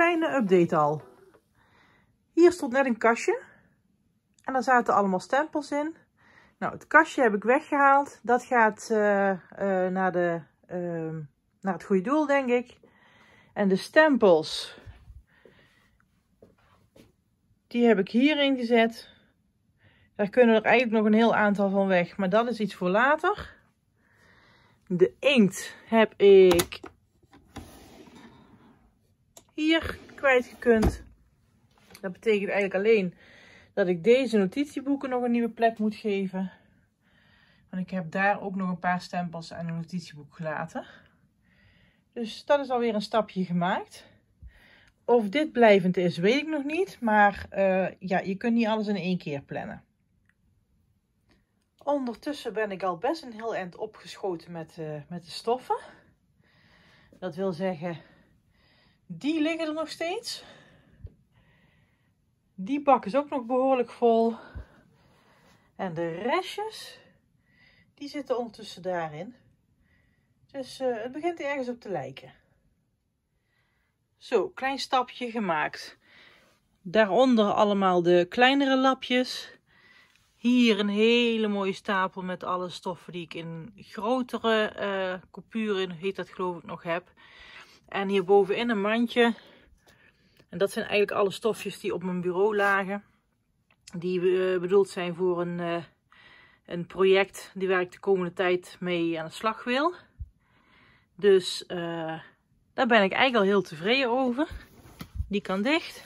kleine update al. Hier stond net een kastje. En daar zaten allemaal stempels in. Nou, het kastje heb ik weggehaald. Dat gaat eh, eh, naar, de, ehm, naar het goede doel, denk ik. En de stempels, die heb ik hierin gezet. Daar kunnen er eigenlijk nog een heel aantal van weg, maar dat is iets voor later. De inkt heb ik hier kwijtgekund. Dat betekent eigenlijk alleen dat ik deze notitieboeken nog een nieuwe plek moet geven. Want ik heb daar ook nog een paar stempels aan een notitieboek gelaten. Dus dat is alweer een stapje gemaakt. Of dit blijvend is, weet ik nog niet. Maar eh, ja, je kunt niet alles in één keer plannen. Ondertussen ben ik al best een heel eind opgeschoten met, eh, met de stoffen. Dat wil zeggen, die liggen er nog steeds. Die bak is ook nog behoorlijk vol. En de restjes, die zitten ondertussen daarin. Dus eh, het begint ergens op te lijken. Zo, klein stapje gemaakt. Daaronder allemaal de kleinere lapjes. Hier een hele mooie stapel met alle stoffen die ik in grotere uh, eh, coupuren, heet dat geloof ik, nog heb. En hierbovenin een mandje. En dat zijn eigenlijk alle stofjes die op mijn bureau lagen. Die eh, bedoeld zijn voor een, eh, een project die waar ik de komende tijd mee aan de slag wil. Dus eh, daar ben ik eigenlijk al heel tevreden over. Die kan dicht.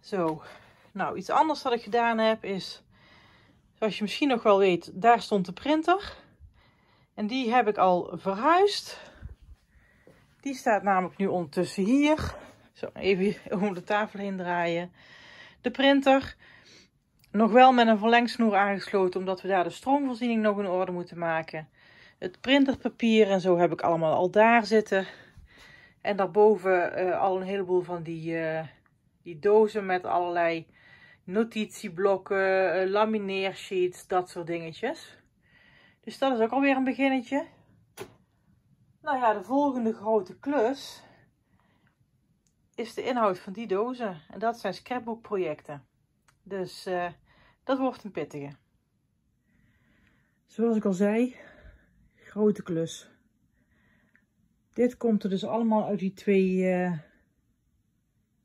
Zo. Nou, iets anders dat ik gedaan heb is... Zoals je misschien nog wel weet, daar stond de printer. En die heb ik al verhuisd. Die staat namelijk nu ondertussen hier. Zo, even om de tafel heen draaien. De printer. Nog wel met een verlengsnoer aangesloten, omdat we daar de stroomvoorziening nog in orde moeten maken. Het printerpapier en zo heb ik allemaal al daar zitten. En daarboven eh, al een heleboel van die, eh, die dozen met allerlei notitieblokken, uh, lamineersheets, dat soort dingetjes. Dus dat is ook alweer een beginnetje. Nou ja, de volgende grote klus is de inhoud van die dozen. En dat zijn scrapbookprojecten. Dus eh, dat wordt een pittige. Zoals ik al zei, grote klus. Dit komt er dus allemaal uit die twee eh,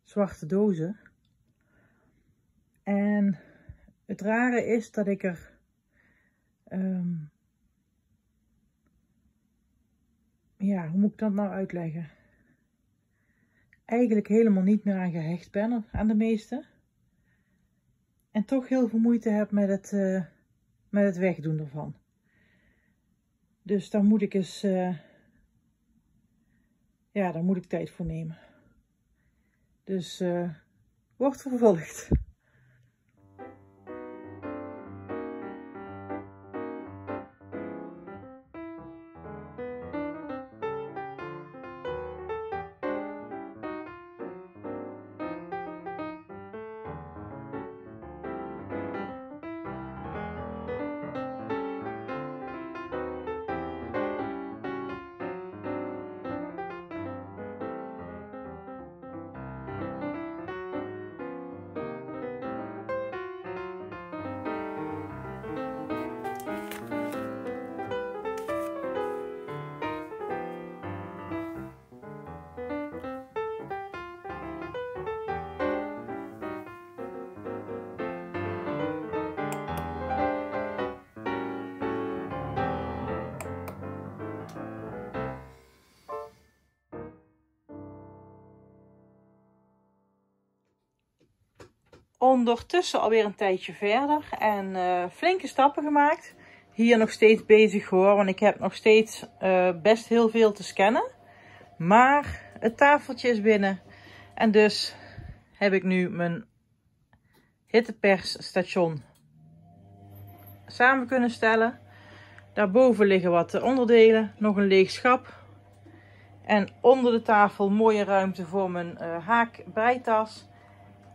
zwarte dozen. En het rare is dat ik er ehm, hoe moet ik dat nou uitleggen? Eigenlijk helemaal niet meer aan gehecht ben, aan de meeste. En toch heel veel moeite heb met het, eh, met het wegdoen ervan. Dus daar moet ik eens, eh, ja, daar moet ik tijd voor nemen. Dus uh, wordt vervolgd. ondertussen alweer een tijdje verder en eh, flinke stappen gemaakt. Hier nog steeds bezig hoor, want ik heb nog steeds eh, best heel veel te scannen. Maar het tafeltje is binnen en dus heb ik nu mijn hittepersstation samen kunnen stellen. Daarboven liggen wat onderdelen, nog een leeg schap. En onder de tafel mooie ruimte voor mijn uh, haakbreitas.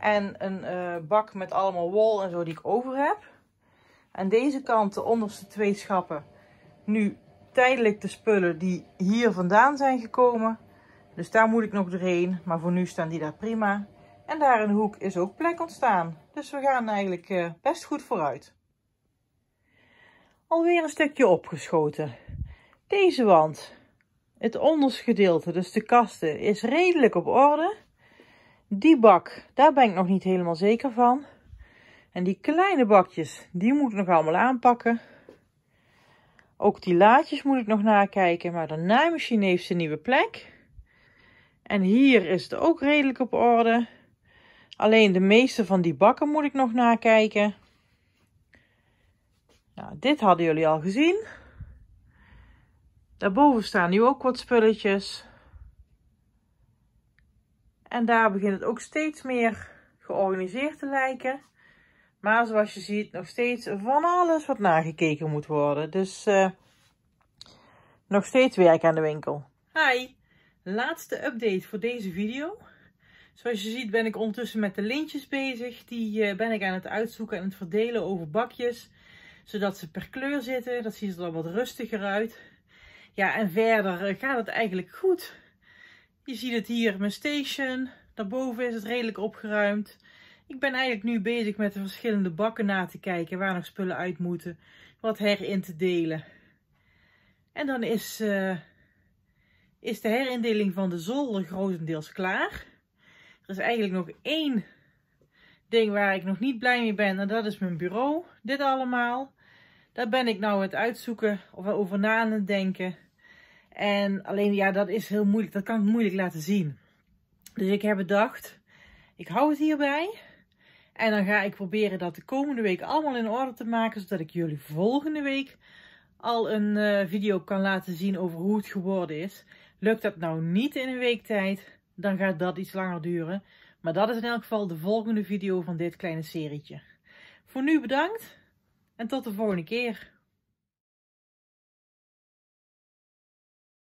En een eh, bak met allemaal wol en zo die ik over heb. Aan deze kant, de onderste twee schappen, nu tijdelijk de spullen die hier vandaan zijn gekomen. Dus daar moet ik nog doorheen, maar voor nu staan die daar prima. En daar in de hoek is ook plek ontstaan. Dus we gaan eigenlijk eh, best goed vooruit. Alweer een stukje opgeschoten. Deze wand, het onderste gedeelte, dus de kasten, is redelijk op orde. Die bak, daar ben ik nog niet helemaal zeker van. En die kleine bakjes, die moet ik nog allemaal aanpakken. Ook die laadjes moet ik nog nakijken, maar de naaimachine heeft zijn nieuwe plek. En hier is het ook redelijk op orde. Alleen de meeste van die bakken moet ik nog nakijken. Nou, dit hadden jullie al gezien. Daarboven staan nu ook wat spulletjes. En daar begint het ook steeds meer georganiseerd te lijken. Maar zoals je ziet, nog steeds van alles wat nagekeken moet worden. Dus eh, nog steeds werk aan de winkel. Hi, laatste update voor deze video. Zoals je ziet ben ik ondertussen met de lintjes bezig. Die eh, ben ik aan het uitzoeken en het verdelen over bakjes. Zodat ze per kleur zitten. Dat ziet er dan wat rustiger uit. Ja, en verder eh, gaat het eigenlijk goed. Je ziet het hier, mijn station. Daarboven is het redelijk opgeruimd. Ik ben eigenlijk nu bezig met de verschillende bakken na te kijken waar nog spullen uit moeten. Wat herin te delen. En dan is, eh, is de herindeling van de zolder grotendeels klaar. Er is eigenlijk nog één ding waar ik nog niet blij mee ben en dat is mijn bureau. Dit allemaal. Daar ben ik nou aan het uitzoeken of over na aan het denken. En alleen ja, dat is heel moeilijk. Dat kan ik moeilijk laten zien. Dus ik heb bedacht, ik hou het hierbij. En dan ga ik proberen dat de komende week allemaal in orde te maken. Zodat ik jullie volgende week al een eh, video kan laten zien over hoe het geworden is. Lukt dat nou niet in een week tijd, dan gaat dat iets langer duren. Maar dat is in elk geval de volgende video van dit kleine serietje. Voor nu bedankt en tot de volgende keer.